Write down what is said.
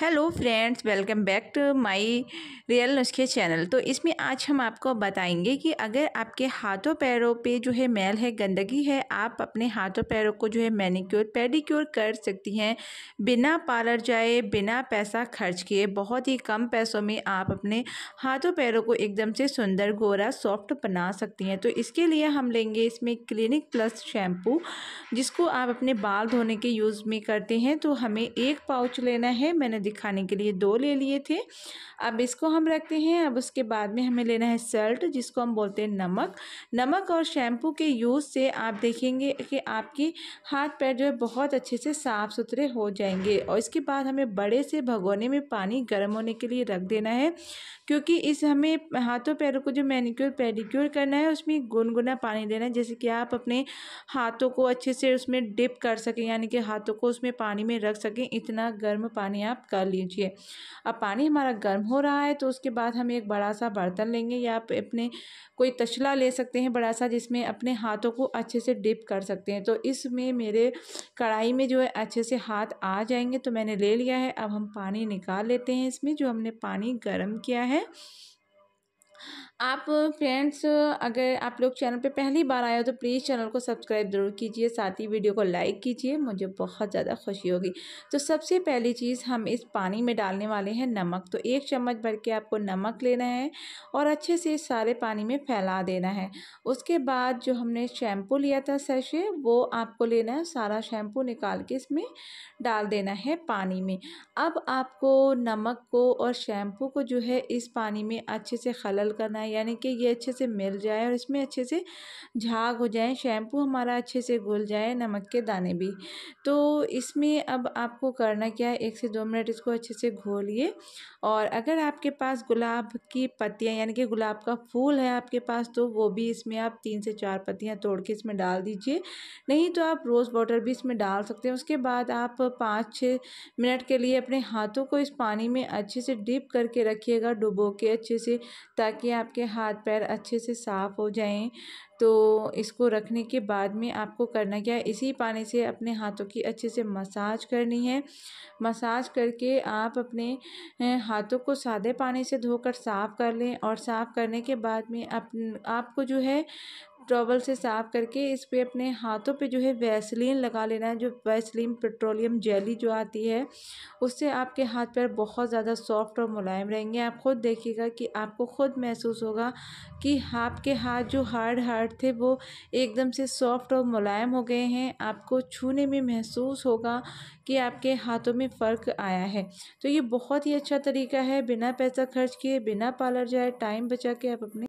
hello friends welcome back to my real नुस्खे channel तो इसमें आज हम आपको बताएंगे कि अगर आपके हाथों पैरों पे जो है मैल है गंदगी है आप अपने हाथों पैरों को जो है मैनिक्योर पेडिक्योर कर सकती हैं बिना पार्लर जाए बिना पैसा खर्च किए बहुत ही कम पैसों में आप अपने हाथों पैरों को एकदम से सुंदर गोरा सॉफ्ट बना सकती हैं तो इसके लिए हम लेंगे इसमें क्लिनिक प्लस शैम्पू जिसको आप अपने बाल धोने के यूज़ में करते हैं तो हमें एक पाउच लेना है मैंने दिखाने के लिए दो ले लिए थे अब इसको हम रखते हैं अब उसके बाद में हमें लेना है सल्ट जिसको हम बोलते हैं नमक नमक और शैम्पू के यूज़ से आप देखेंगे कि आपके हाथ पैर जो है बहुत अच्छे से साफ़ सुथरे हो जाएंगे और इसके बाद हमें बड़े से भगोने में पानी गर्म होने के लिए रख देना है क्योंकि इस हमें हाथों पैरों को जो मैनिक्योर पेडिक्योर करना है उसमें गुनगुना पानी देना है जैसे कि आप अपने हाथों को अच्छे से उसमें डिप कर सकें यानी कि हाथों को उसमें पानी में रख सकें इतना गर्म पानी आप कर कर लीजिए अब पानी हमारा गर्म हो रहा है तो उसके बाद हम एक बड़ा सा बर्तन लेंगे या आप अपने कोई तशला ले सकते हैं बड़ा सा जिसमें अपने हाथों को अच्छे से डिप कर सकते हैं तो इसमें मेरे कढ़ाई में जो है अच्छे से हाथ आ जाएंगे तो मैंने ले लिया है अब हम पानी निकाल लेते हैं इसमें जो हमने पानी गर्म किया है आप फ्रेंड्स अगर आप लोग चैनल पे पहली बार आए हो तो प्लीज़ चैनल को सब्सक्राइब ज़रूर कीजिए साथ ही वीडियो को लाइक कीजिए मुझे बहुत ज़्यादा खुशी होगी तो सबसे पहली चीज़ हम इस पानी में डालने वाले हैं नमक तो एक चम्मच भर के आपको नमक लेना है और अच्छे से सारे पानी में फैला देना है उसके बाद जो हमने शैम्पू लिया था सैशे वो आपको लेना है सारा शैम्पू निकाल के इसमें डाल देना है पानी में अब आपको नमक को और शैम्पू को जो है इस पानी में अच्छे से खलल डल करना है यानी कि ये अच्छे से मिल जाए और इसमें अच्छे से झाग हो जाए शैम्पू हमारा अच्छे से घुल जाए नमक के दाने भी तो इसमें अब आपको करना क्या है एक से दो मिनट इसको अच्छे से घोलिए और अगर आपके पास गुलाब की पत्तियाँ यानी कि गुलाब का फूल है आपके पास तो वो भी इसमें आप तीन से चार पत्तियाँ तोड़ के इसमें डाल दीजिए नहीं तो आप रोज़ वाटर भी इसमें डाल सकते हैं उसके बाद आप पाँच छः मिनट के लिए अपने हाथों को इस पानी में अच्छे से डिप करके रखिएगा डुबो के अच्छे से ताकि ताकि आपके हाथ पैर अच्छे से साफ़ हो जाएं तो इसको रखने के बाद में आपको करना क्या है इसी पानी से अपने हाथों की अच्छे से मसाज करनी है मसाज करके आप अपने हाथों को सादे पानी से धोकर साफ़ कर लें और साफ़ करने के बाद में अप आपको जो है टॉवल से साफ़ करके इस पर अपने हाथों पे जो है वैसलीन लगा लेना है जो वैसलीन पेट्रोलियम जेली जो आती है उससे आपके हाथ पैर बहुत ज़्यादा सॉफ्ट और मुलायम रहेंगे आप ख़ुद देखिएगा कि आपको ख़ुद महसूस होगा कि आपके हाथ जो हार्ड हार्ड थे वो एकदम से सॉफ्ट और मुलायम हो गए हैं आपको छूने में महसूस होगा कि आपके हाथों में फ़र्क आया है तो ये बहुत ही अच्छा तरीका है बिना पैसा खर्च किए बिना पार्लर जाए टाइम बचा के आप अपने